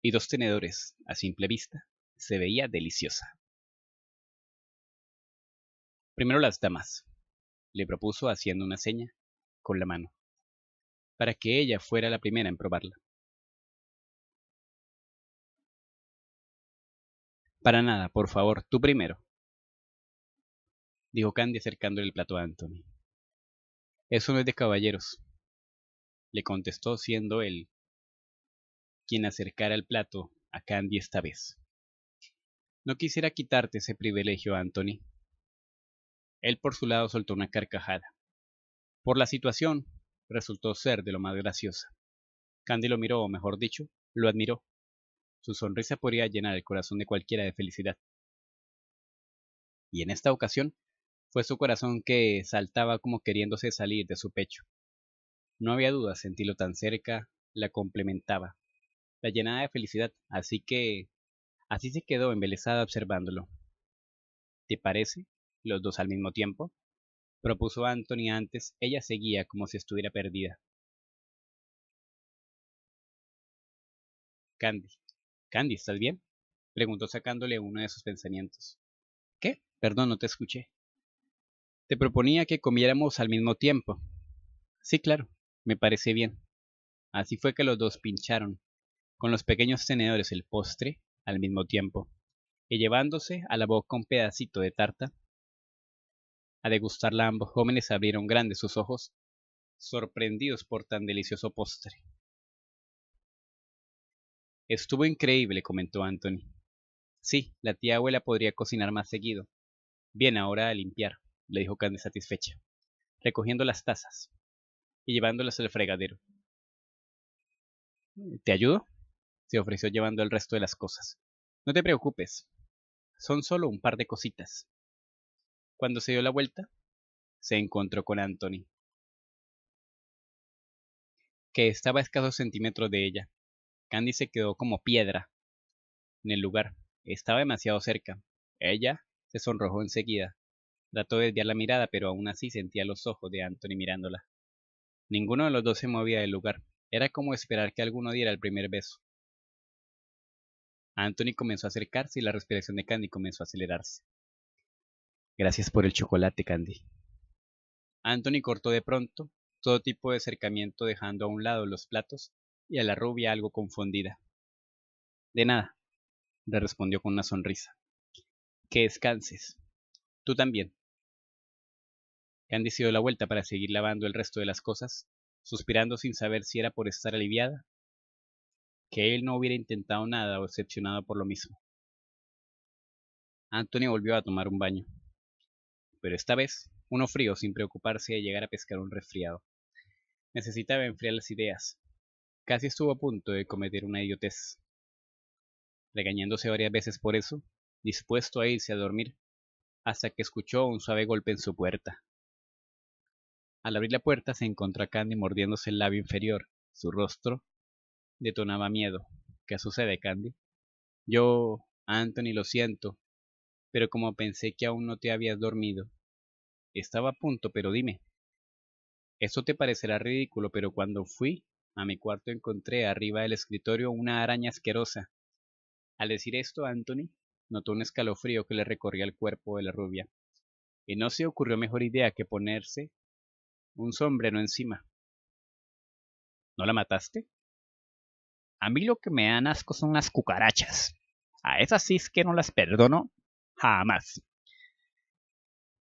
y dos tenedores, a simple vista, se veía deliciosa. Primero las damas, le propuso haciendo una seña con la mano, para que ella fuera la primera en probarla. Para nada, por favor, tú primero, dijo Candy acercándole el plato a Anthony. Eso no es de caballeros, le contestó siendo él quien acercara el plato a Candy esta vez. No quisiera quitarte ese privilegio, Anthony. Él por su lado soltó una carcajada. Por la situación, resultó ser de lo más graciosa. Candy lo miró, o mejor dicho, lo admiró. Su sonrisa podría llenar el corazón de cualquiera de felicidad. Y en esta ocasión, fue su corazón que saltaba como queriéndose salir de su pecho. No había duda, sentirlo tan cerca la complementaba la llenada de felicidad, así que así se quedó embelesada observándolo. ¿Te parece? Los dos al mismo tiempo. Propuso Anthony antes, ella seguía como si estuviera perdida. Candy. Candy, ¿estás bien? Preguntó sacándole uno de sus pensamientos. ¿Qué? Perdón, no te escuché. Te proponía que comiéramos al mismo tiempo. Sí, claro, me parece bien. Así fue que los dos pincharon, con los pequeños tenedores el postre al mismo tiempo, y llevándose a la boca un pedacito de tarta. A degustarla ambos jóvenes abrieron grandes sus ojos, sorprendidos por tan delicioso postre. Estuvo increíble, comentó Anthony. Sí, la tía abuela podría cocinar más seguido. Bien, ahora a limpiar, le dijo Candy satisfecha, recogiendo las tazas y llevándolas al fregadero. ¿Te ayudo? se ofreció llevando el resto de las cosas. No te preocupes, son solo un par de cositas. Cuando se dio la vuelta, se encontró con Anthony, que estaba a escasos centímetros de ella. Candy se quedó como piedra en el lugar. Estaba demasiado cerca. Ella se sonrojó enseguida. Trató de desviar la mirada, pero aún así sentía los ojos de Anthony mirándola. Ninguno de los dos se movía del lugar. Era como esperar que alguno diera el primer beso. Anthony comenzó a acercarse y la respiración de Candy comenzó a acelerarse. Gracias por el chocolate, Candy. Anthony cortó de pronto todo tipo de acercamiento dejando a un lado los platos y a la rubia algo confundida. De nada, le respondió con una sonrisa. Que descanses. Tú también. Candy se dio la vuelta para seguir lavando el resto de las cosas, suspirando sin saber si era por estar aliviada que él no hubiera intentado nada o excepcionado por lo mismo. Anthony volvió a tomar un baño, pero esta vez uno frío sin preocuparse de llegar a pescar un resfriado. Necesitaba enfriar las ideas. Casi estuvo a punto de cometer una idiotez. Regañándose varias veces por eso, dispuesto a irse a dormir, hasta que escuchó un suave golpe en su puerta. Al abrir la puerta se encontró a Candy mordiéndose el labio inferior. Su rostro detonaba miedo. ¿Qué sucede, Candy? Yo, Anthony, lo siento, pero como pensé que aún no te habías dormido. Estaba a punto, pero dime. Esto te parecerá ridículo, pero cuando fui a mi cuarto encontré arriba del escritorio una araña asquerosa. Al decir esto, Anthony notó un escalofrío que le recorría el cuerpo de la rubia, y no se ocurrió mejor idea que ponerse un sombrero encima. ¿No la mataste? A mí lo que me dan asco son las cucarachas. A esas sí es que no las perdono jamás.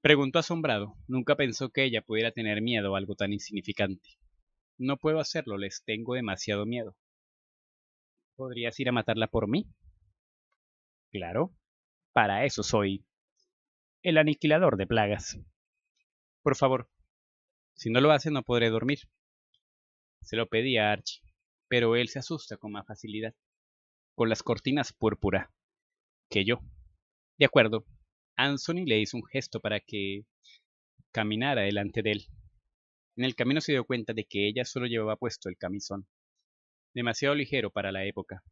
Preguntó asombrado. Nunca pensó que ella pudiera tener miedo a algo tan insignificante. No puedo hacerlo, les tengo demasiado miedo. ¿Podrías ir a matarla por mí? Claro, para eso soy el aniquilador de plagas. Por favor, si no lo hace no podré dormir. Se lo pedí a Archie pero él se asusta con más facilidad, con las cortinas púrpura, que yo. De acuerdo, Anthony le hizo un gesto para que caminara delante de él. En el camino se dio cuenta de que ella solo llevaba puesto el camisón, demasiado ligero para la época.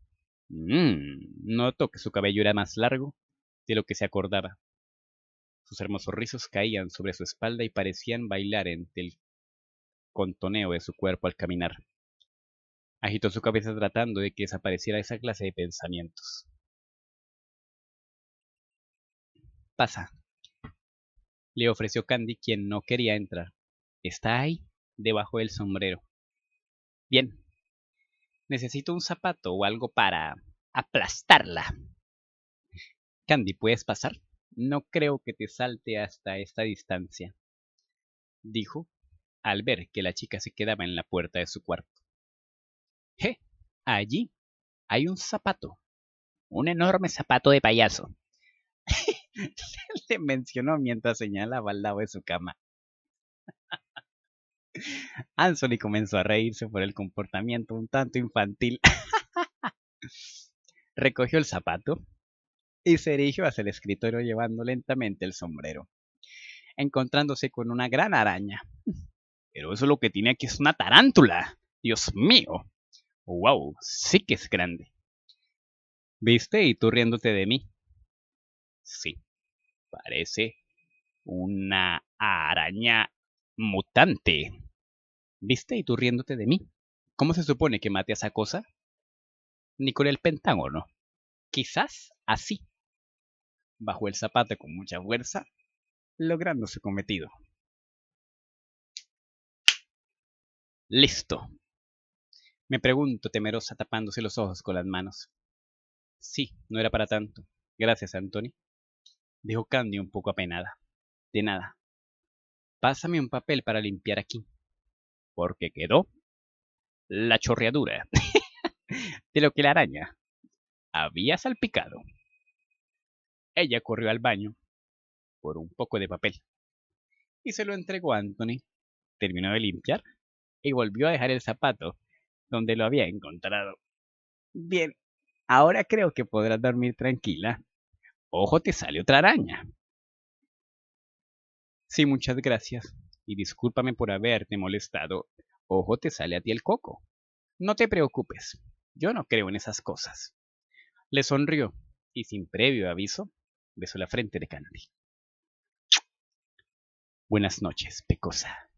Mmm, notó que su cabello era más largo de lo que se acordaba. Sus hermosos rizos caían sobre su espalda y parecían bailar entre el contoneo de su cuerpo al caminar. Agitó su cabeza tratando de que desapareciera esa clase de pensamientos. Pasa. Le ofreció Candy quien no quería entrar. Está ahí, debajo del sombrero. Bien. Necesito un zapato o algo para aplastarla. Candy, ¿puedes pasar? No creo que te salte hasta esta distancia, dijo al ver que la chica se quedaba en la puerta de su cuarto allí hay un zapato, un enorme zapato de payaso. <laughs> Le mencionó mientras señalaba al lado de su cama. <laughs> Anthony comenzó a reírse por el comportamiento un tanto infantil. <laughs> Recogió el zapato y se dirigió hacia el escritorio llevando lentamente el sombrero, encontrándose con una gran araña. Pero eso lo que tiene aquí es una tarántula. Dios mío. ¡Wow! Sí que es grande. ¿Viste? Y tú riéndote de mí. Sí, parece una araña mutante. ¿Viste? Y tú riéndote de mí. ¿Cómo se supone que mate a esa cosa? Ni con el pentágono. Quizás así. Bajó el zapato con mucha fuerza, logrando su cometido. Listo. Me pregunto, temerosa, tapándose los ojos con las manos. Sí, no era para tanto. Gracias, Anthony. Dijo Candy un poco apenada. De nada. Pásame un papel para limpiar aquí. Porque quedó la chorreadura <laughs> de lo que la araña había salpicado. Ella corrió al baño por un poco de papel y se lo entregó a Anthony. Terminó de limpiar y volvió a dejar el zapato donde lo había encontrado. Bien, ahora creo que podrás dormir tranquila. Ojo, te sale otra araña. Sí, muchas gracias. Y discúlpame por haberte molestado. Ojo, te sale a ti el coco. No te preocupes. Yo no creo en esas cosas. Le sonrió y sin previo aviso besó la frente de Candy. Buenas noches, pecosa.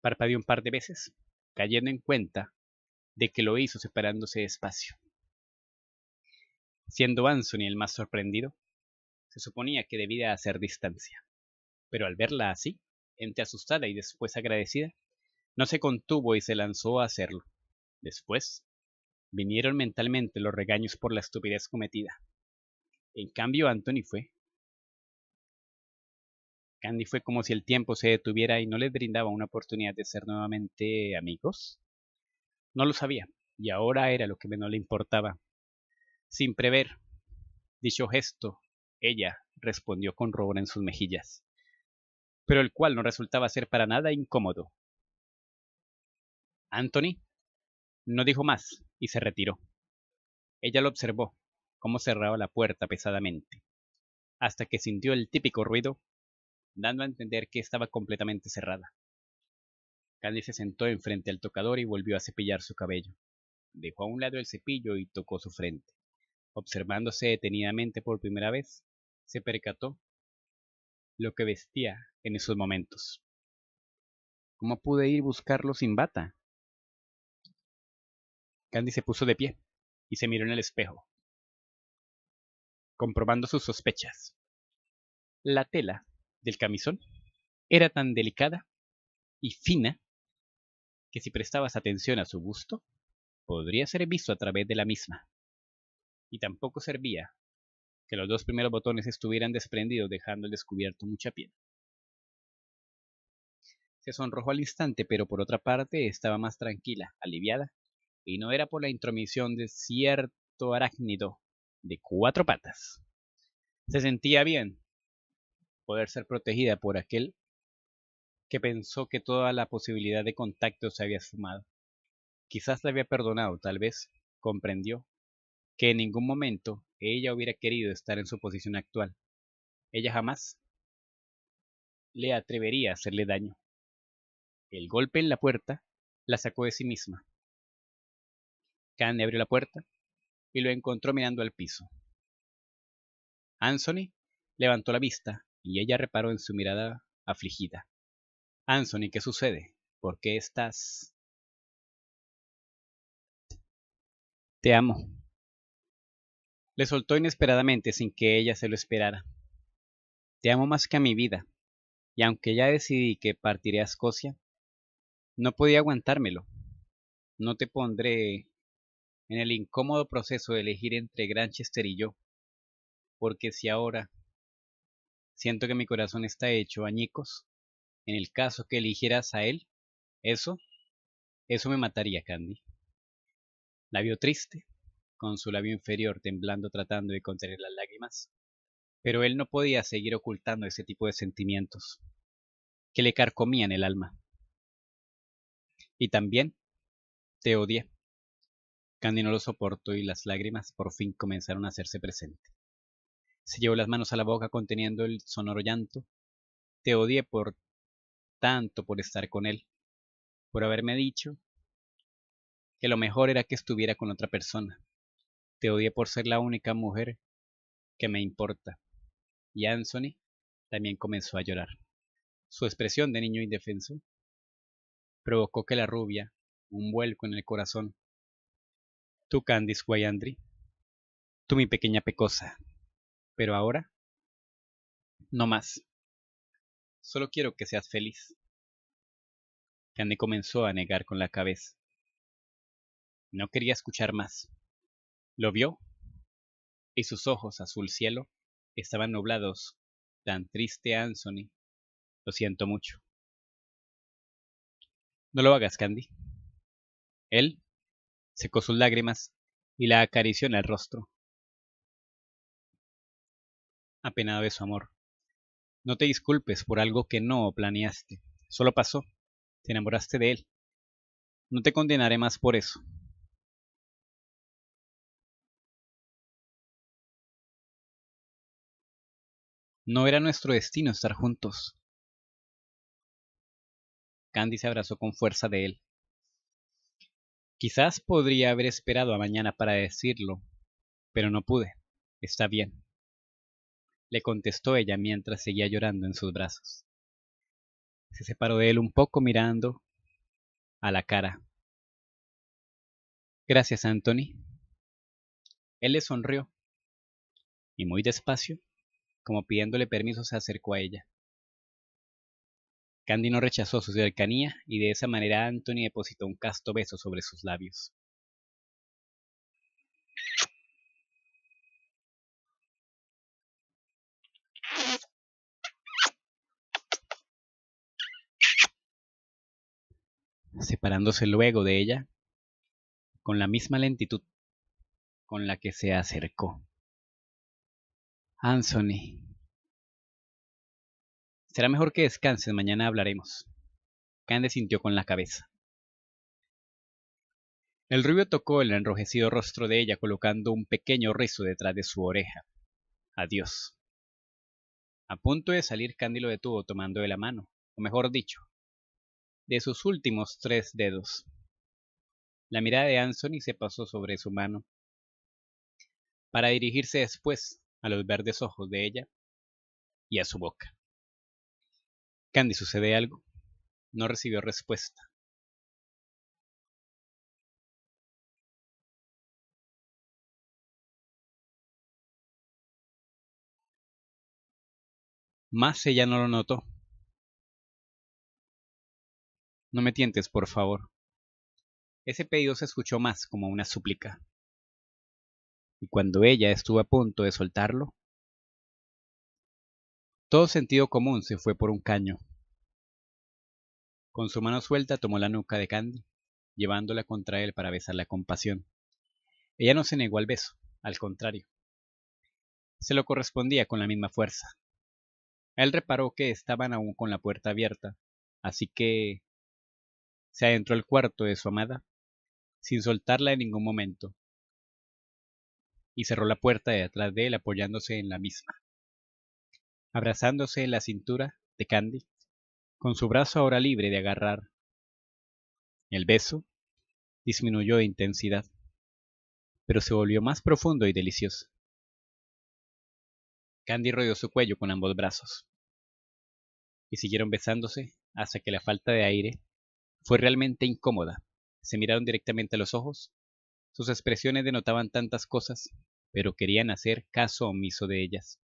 Parpadeó un par de veces cayendo en cuenta de que lo hizo separándose despacio. Siendo Anthony el más sorprendido, se suponía que debía hacer distancia, pero al verla así, entre asustada y después agradecida, no se contuvo y se lanzó a hacerlo. Después, vinieron mentalmente los regaños por la estupidez cometida. En cambio, Anthony fue, Candy fue como si el tiempo se detuviera y no les brindaba una oportunidad de ser nuevamente amigos. No lo sabía, y ahora era lo que menos le importaba. Sin prever dicho gesto, ella respondió con rubor en sus mejillas, pero el cual no resultaba ser para nada incómodo. Anthony no dijo más y se retiró. Ella lo observó, cómo cerraba la puerta pesadamente, hasta que sintió el típico ruido dando a entender que estaba completamente cerrada. Candy se sentó enfrente al tocador y volvió a cepillar su cabello. Dejó a un lado el cepillo y tocó su frente. Observándose detenidamente por primera vez, se percató lo que vestía en esos momentos. ¿Cómo pude ir buscarlo sin bata? Candy se puso de pie y se miró en el espejo, comprobando sus sospechas. La tela del camisón era tan delicada y fina que si prestabas atención a su gusto, podría ser visto a través de la misma. Y tampoco servía que los dos primeros botones estuvieran desprendidos dejando el descubierto mucha piel. Se sonrojó al instante, pero por otra parte estaba más tranquila, aliviada, y no era por la intromisión de cierto arácnido de cuatro patas. Se sentía bien, poder ser protegida por aquel que pensó que toda la posibilidad de contacto se había esfumado. Quizás la había perdonado, tal vez comprendió que en ningún momento ella hubiera querido estar en su posición actual. Ella jamás le atrevería a hacerle daño. El golpe en la puerta la sacó de sí misma. Kane abrió la puerta y lo encontró mirando al piso. Anthony levantó la vista y ella reparó en su mirada afligida. ¿y ¿qué sucede? ¿Por qué estás? Te amo. Le soltó inesperadamente sin que ella se lo esperara. Te amo más que a mi vida, y aunque ya decidí que partiré a Escocia, no podía aguantármelo. No te pondré en el incómodo proceso de elegir entre Granchester y yo, porque si ahora Siento que mi corazón está hecho añicos. En el caso que eligieras a él, eso, eso me mataría, Candy. La vio triste, con su labio inferior temblando tratando de contener las lágrimas. Pero él no podía seguir ocultando ese tipo de sentimientos que le carcomían el alma. Y también te odié. Candy no lo soportó y las lágrimas por fin comenzaron a hacerse presentes. Se llevó las manos a la boca conteniendo el sonoro llanto. Te odié por tanto por estar con él, por haberme dicho que lo mejor era que estuviera con otra persona. Te odié por ser la única mujer que me importa. Y Anthony también comenzó a llorar. Su expresión de niño indefenso provocó que la rubia, un vuelco en el corazón. Tú, Candice Guayandri, tú mi pequeña pecosa, pero ahora no más. Solo quiero que seas feliz. Candy comenzó a negar con la cabeza. No quería escuchar más. Lo vio, y sus ojos azul cielo estaban nublados. Tan triste Anthony. Lo siento mucho. No lo hagas, Candy. Él secó sus lágrimas y la acarició en el rostro apenado de su amor. No te disculpes por algo que no planeaste. Solo pasó. Te enamoraste de él. No te condenaré más por eso. No era nuestro destino estar juntos. Candy se abrazó con fuerza de él. Quizás podría haber esperado a mañana para decirlo, pero no pude. Está bien le contestó ella mientras seguía llorando en sus brazos. Se separó de él un poco mirando a la cara. Gracias, Anthony. Él le sonrió y muy despacio, como pidiéndole permiso, se acercó a ella. Candy no rechazó su cercanía y de esa manera Anthony depositó un casto beso sobre sus labios. separándose luego de ella con la misma lentitud con la que se acercó. Anthony. Será mejor que descanses, mañana hablaremos. candy sintió con la cabeza. El rubio tocó el enrojecido rostro de ella colocando un pequeño rizo detrás de su oreja. Adiós. A punto de salir, Candy lo detuvo tomando de la mano, o mejor dicho, de sus últimos tres dedos. La mirada de Anthony se pasó sobre su mano, para dirigirse después a los verdes ojos de ella y a su boca. Candy, ¿sucede algo? No recibió respuesta. Más ella no lo notó. No me tientes, por favor. Ese pedido se escuchó más como una súplica. Y cuando ella estuvo a punto de soltarlo, todo sentido común se fue por un caño. Con su mano suelta tomó la nuca de Candy, llevándola contra él para besarla con pasión. Ella no se negó al beso, al contrario. Se lo correspondía con la misma fuerza. Él reparó que estaban aún con la puerta abierta, así que se adentró al cuarto de su amada, sin soltarla en ningún momento, y cerró la puerta de atrás de él apoyándose en la misma. Abrazándose en la cintura de Candy, con su brazo ahora libre de agarrar. El beso disminuyó de intensidad, pero se volvió más profundo y delicioso. Candy rodeó su cuello con ambos brazos, y siguieron besándose hasta que la falta de aire fue realmente incómoda. Se miraron directamente a los ojos. Sus expresiones denotaban tantas cosas, pero querían hacer caso omiso de ellas.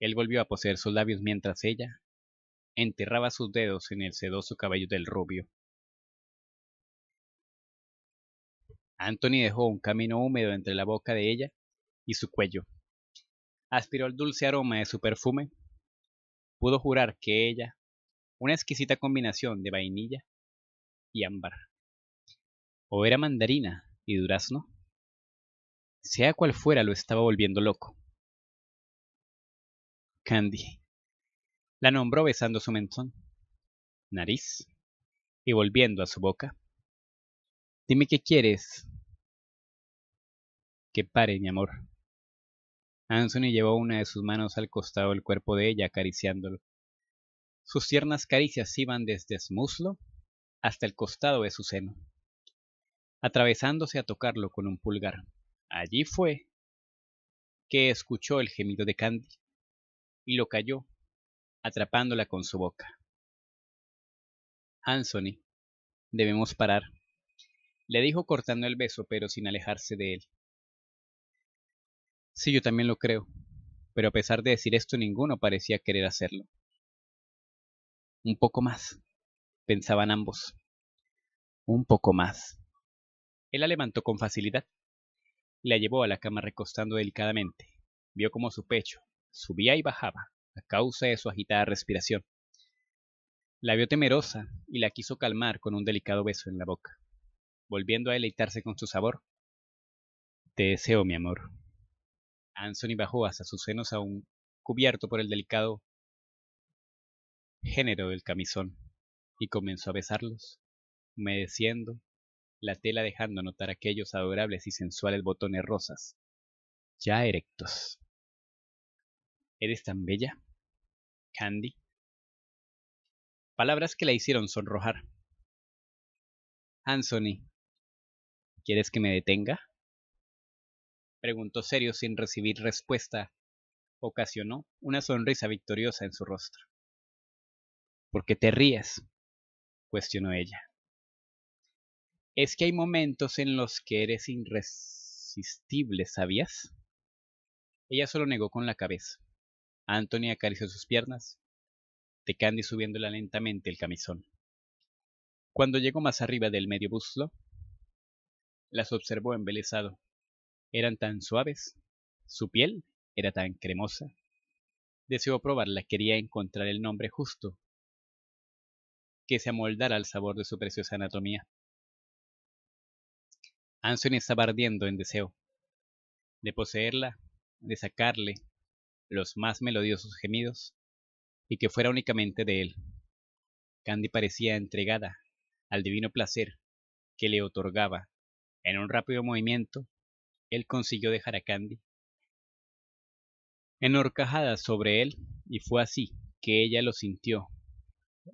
Él volvió a poseer sus labios mientras ella enterraba sus dedos en el sedoso cabello del rubio. Anthony dejó un camino húmedo entre la boca de ella y su cuello. Aspiró el dulce aroma de su perfume. Pudo jurar que ella, una exquisita combinación de vainilla, ámbar. O era mandarina y durazno. Sea cual fuera, lo estaba volviendo loco. Candy. La nombró besando su mentón, nariz y volviendo a su boca. Dime qué quieres. Que pare, mi amor. Anthony llevó una de sus manos al costado del cuerpo de ella, acariciándolo. Sus tiernas caricias iban desde su muslo hasta el costado de su seno, atravesándose a tocarlo con un pulgar. Allí fue que escuchó el gemido de Candy y lo cayó, atrapándola con su boca. Anthony, debemos parar, le dijo cortando el beso pero sin alejarse de él. Sí, yo también lo creo, pero a pesar de decir esto ninguno parecía querer hacerlo. Un poco más, pensaban ambos. Un poco más. Él la levantó con facilidad. La llevó a la cama recostando delicadamente. Vio cómo su pecho subía y bajaba a causa de su agitada respiración. La vio temerosa y la quiso calmar con un delicado beso en la boca, volviendo a deleitarse con su sabor. Te deseo, mi amor. Anthony bajó hasta sus senos aún cubierto por el delicado género del camisón y comenzó a besarlos, humedeciendo la tela dejando notar aquellos adorables y sensuales botones rosas, ya erectos. ¿Eres tan bella? Candy. Palabras que la hicieron sonrojar. Anthony, ¿quieres que me detenga? Preguntó serio sin recibir respuesta. Ocasionó una sonrisa victoriosa en su rostro. ¿Por qué te ríes? cuestionó ella. Es que hay momentos en los que eres irresistible, ¿sabías? Ella solo negó con la cabeza. Anthony acarició sus piernas, de Candy subiéndola lentamente el camisón. Cuando llegó más arriba del medio buslo, las observó embelesado. Eran tan suaves, su piel era tan cremosa. Deseó probarla, quería encontrar el nombre justo que se amoldara al sabor de su preciosa anatomía. Anson estaba ardiendo en deseo de poseerla, de sacarle los más melodiosos gemidos y que fuera únicamente de él. Candy parecía entregada al divino placer que le otorgaba. En un rápido movimiento, él consiguió dejar a Candy enhorcajada sobre él y fue así que ella lo sintió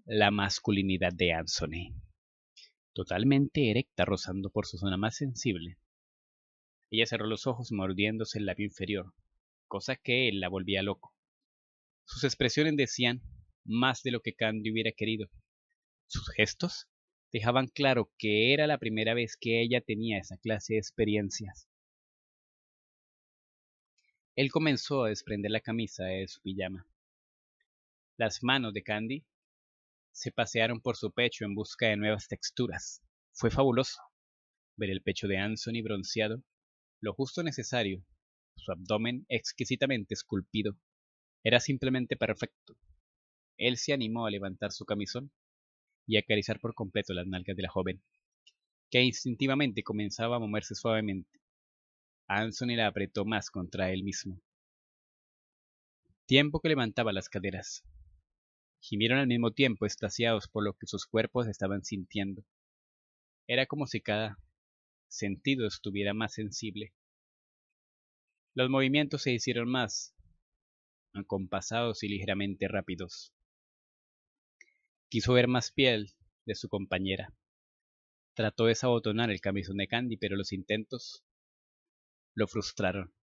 la masculinidad de Anthony, totalmente erecta rozando por su zona más sensible. Ella cerró los ojos mordiéndose el labio inferior, cosa que él la volvía loco. Sus expresiones decían más de lo que Candy hubiera querido. Sus gestos dejaban claro que era la primera vez que ella tenía esa clase de experiencias. Él comenzó a desprender la camisa de su pijama. Las manos de Candy se pasearon por su pecho en busca de nuevas texturas. Fue fabuloso ver el pecho de y bronceado, lo justo necesario, su abdomen exquisitamente esculpido. Era simplemente perfecto. Él se animó a levantar su camisón y acariciar por completo las nalgas de la joven, que instintivamente comenzaba a moverse suavemente. Anthony la apretó más contra él mismo. Tiempo que levantaba las caderas, Gimieron al mismo tiempo, extasiados por lo que sus cuerpos estaban sintiendo. Era como si cada sentido estuviera más sensible. Los movimientos se hicieron más acompasados y ligeramente rápidos. Quiso ver más piel de su compañera. Trató de sabotonar el camisón de Candy, pero los intentos lo frustraron.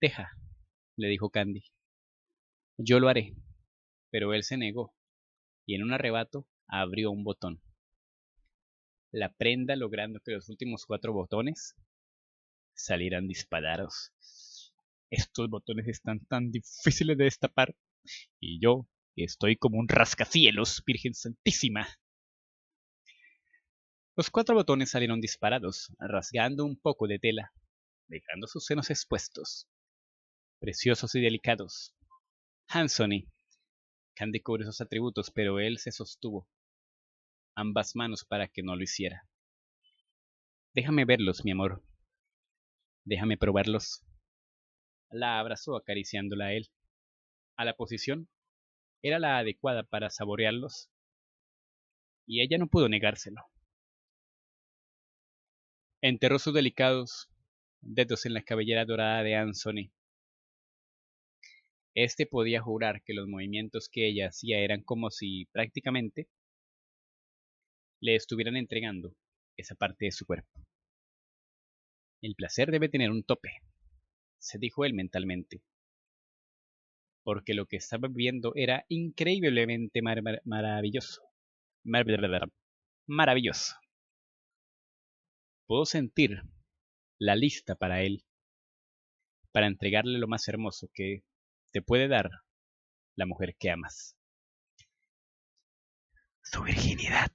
Teja, le dijo Candy yo lo haré. Pero él se negó, y en un arrebato abrió un botón. La prenda logrando que los últimos cuatro botones salieran disparados. Estos botones están tan difíciles de destapar, y yo estoy como un rascacielos, Virgen Santísima. Los cuatro botones salieron disparados, rasgando un poco de tela, dejando sus senos expuestos, preciosos y delicados, Hansony. Candy cubre esos atributos, pero él se sostuvo ambas manos para que no lo hiciera. Déjame verlos, mi amor. Déjame probarlos. La abrazó acariciándola a él. A la posición era la adecuada para saborearlos y ella no pudo negárselo. Enterró sus delicados dedos en la cabellera dorada de Anthony este podía jurar que los movimientos que ella hacía eran como si prácticamente le estuvieran entregando esa parte de su cuerpo. El placer debe tener un tope, se dijo él mentalmente, porque lo que estaba viendo era increíblemente maravilloso. maravilloso. Pudo sentir la lista para él, para entregarle lo más hermoso que te puede dar la mujer que amas. Su virginidad.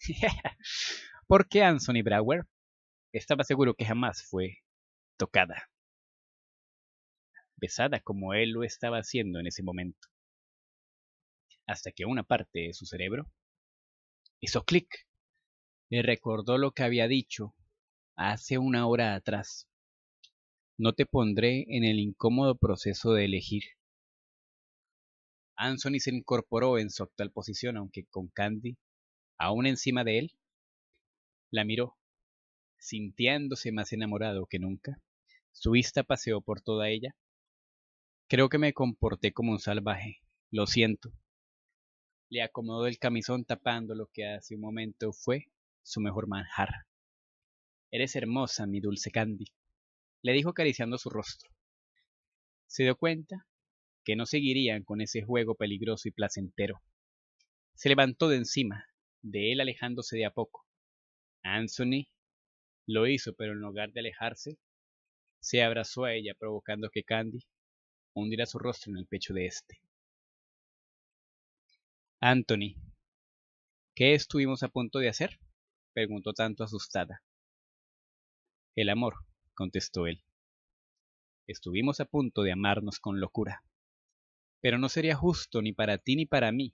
<laughs> Porque Anthony Brower estaba seguro que jamás fue tocada, besada como él lo estaba haciendo en ese momento. Hasta que una parte de su cerebro hizo clic. Le recordó lo que había dicho hace una hora atrás no te pondré en el incómodo proceso de elegir. Anthony se incorporó en su actual posición, aunque con Candy aún encima de él, la miró, sintiéndose más enamorado que nunca. Su vista paseó por toda ella. Creo que me comporté como un salvaje, lo siento. Le acomodó el camisón tapando lo que hace un momento fue su mejor manjar. Eres hermosa, mi dulce Candy le dijo acariciando su rostro. Se dio cuenta que no seguirían con ese juego peligroso y placentero. Se levantó de encima, de él alejándose de a poco. Anthony lo hizo, pero en lugar de alejarse, se abrazó a ella, provocando que Candy hundiera su rostro en el pecho de éste. Anthony, ¿qué estuvimos a punto de hacer? preguntó tanto asustada. El amor, contestó él. Estuvimos a punto de amarnos con locura. Pero no sería justo ni para ti ni para mí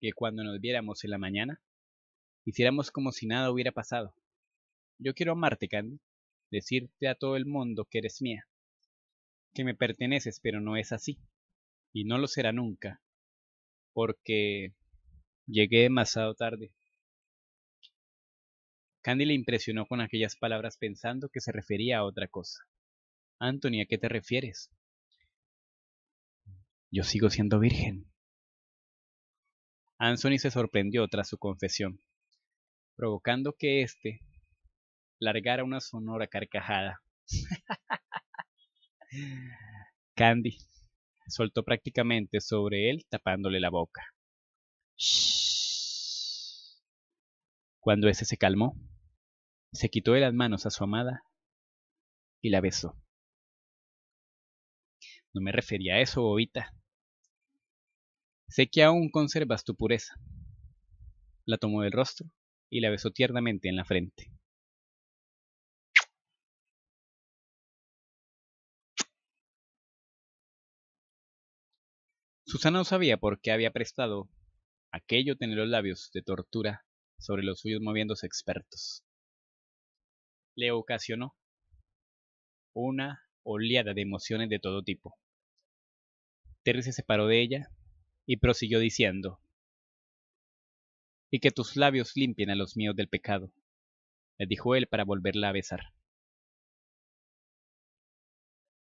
que cuando nos viéramos en la mañana hiciéramos como si nada hubiera pasado. Yo quiero amarte, Candy, decirte a todo el mundo que eres mía, que me perteneces, pero no es así, y no lo será nunca, porque llegué demasiado tarde Candy le impresionó con aquellas palabras pensando que se refería a otra cosa. Anthony, ¿a qué te refieres? Yo sigo siendo virgen. Anthony se sorprendió tras su confesión, provocando que éste largara una sonora carcajada. <laughs> Candy soltó prácticamente sobre él tapándole la boca. Cuando ese se calmó, se quitó de las manos a su amada y la besó. No me refería a eso, bobita. Sé que aún conservas tu pureza. La tomó del rostro y la besó tiernamente en la frente. Susana no sabía por qué había prestado aquello tener los labios de tortura sobre los suyos moviéndose expertos le ocasionó una oleada de emociones de todo tipo. Terry se separó de ella y prosiguió diciendo, y que tus labios limpien a los míos del pecado, le dijo él para volverla a besar.